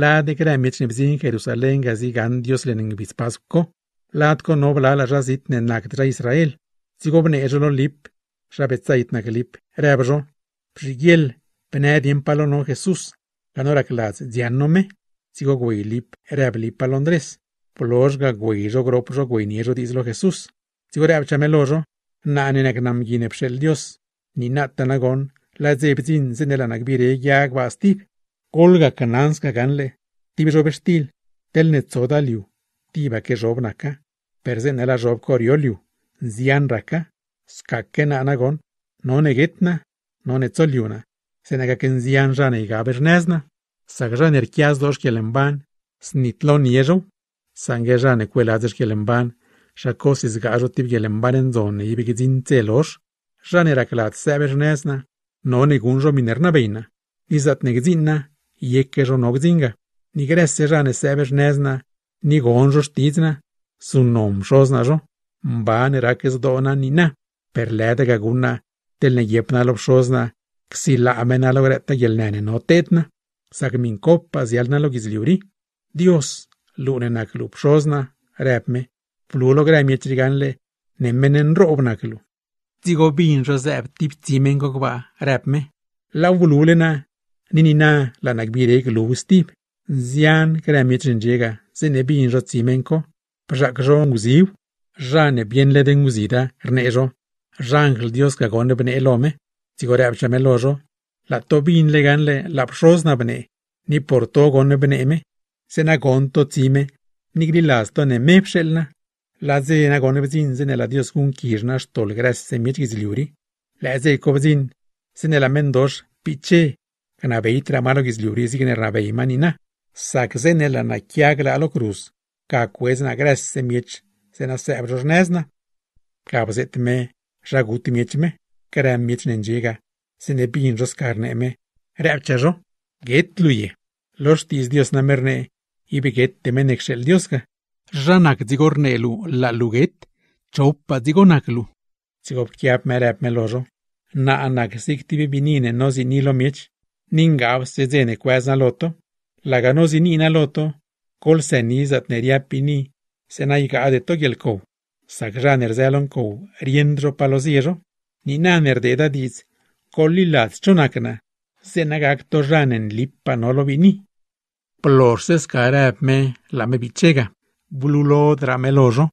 la degra en Jerusalén gazi lenin bizpasco, latko nobla la razit ne Israel, zigobne ejolo lip, rabetzait naglip, rebro, prigiel, penedien palono Jesús, ganora Lat dianome, zigo lip, reblip palondres, polosga guillo gropro guiniero Dizlo Jesús, zigo rebchameloro, nanenagnam pshel Dios, ni natanagon, la zebzin zenela bire yag Olga Kananska ganle, bestil, Telnetzodaliu, Tiba que Robnaka, Perzenela Rob Corioliu, Zianraka, Skakena Anagon, Nonegetna, Nonetzoliuna, Senagaken Zianrana y Gabernesna, sagraner Erkias dos Kelemban, Snitlon Yero, Sangerran Ecuelades Kelemban, Shakosis Garo Tib en Zone y Celos, Minerna Veina, Yekeronogdinga, ni Grecia ne seber nezna, ni gonros tizna, su sozna ro, mba nerakes dona ni na, de gaguna, telne yepna lo xila amena el nene no tetna, sagmin copas yalna liuri Dios, lunena sozna, repme, plulo gremie triganle, nemmenen robnaklu. Digo bin Josep tip timengo, repme, la Ninina na la nagbire glu zian kremitrin llega se ne bin ro tsimenko prak ro bien le de nguzida rnero dios ka gonne elome tigore la tobin leganle, la ni porto gonne bne me zena gonto cime, ni grilasto ne mepshelna la zena zenela la dios kun kirna stol gras se la ze kobzin sene la piche Kanabeitra malo gizliuriz igne rabe imanina. Sakzene la na kiagla alo cruz. Ka kuezna gres se miech, se na se abrojnezna. Ka bzet me, raguti miech me, kerem miech nenjiga, se ne bijin ros karne me. Reabchajo, get luye. Lorsti iz dios namerne, ibe get temenek shel dioska. Ranak zigorne lu la luget, chopa zigonak lu. Zigob kiap merep me lojo. Na anak siktibe binine nozi nilo miech, se la sezene naloto, laganosin loto, col seniz atneria pini, senaiga de togielco, sagraner zelonco, riendro ni ninaner de edadiz, chonakna, chonakna, senagak torranen lipanolo vini. Plorses carapme la mebichega, bululo dramelorro,